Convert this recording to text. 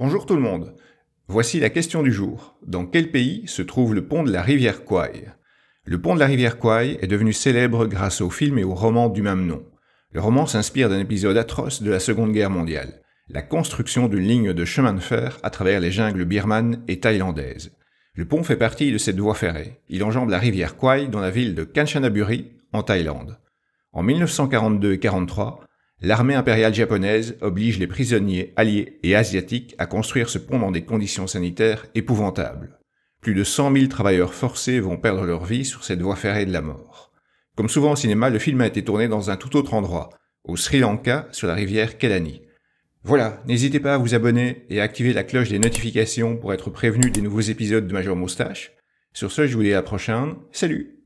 Bonjour tout le monde. Voici la question du jour. Dans quel pays se trouve le pont de la rivière Kwai Le pont de la rivière Kwai est devenu célèbre grâce au film et au roman du même nom. Le roman s'inspire d'un épisode atroce de la Seconde Guerre mondiale, la construction d'une ligne de chemin de fer à travers les jungles birmanes et thaïlandaises. Le pont fait partie de cette voie ferrée. Il enjambe la rivière Kwai dans la ville de Kanchanaburi, en Thaïlande. En 1942 et 43, L'armée impériale japonaise oblige les prisonniers alliés et asiatiques à construire ce pont dans des conditions sanitaires épouvantables. Plus de 100 000 travailleurs forcés vont perdre leur vie sur cette voie ferrée de la mort. Comme souvent au cinéma, le film a été tourné dans un tout autre endroit, au Sri Lanka, sur la rivière Kelani. Voilà, n'hésitez pas à vous abonner et à activer la cloche des notifications pour être prévenu des nouveaux épisodes de Major Moustache. Sur ce, je vous dis à la prochaine. Salut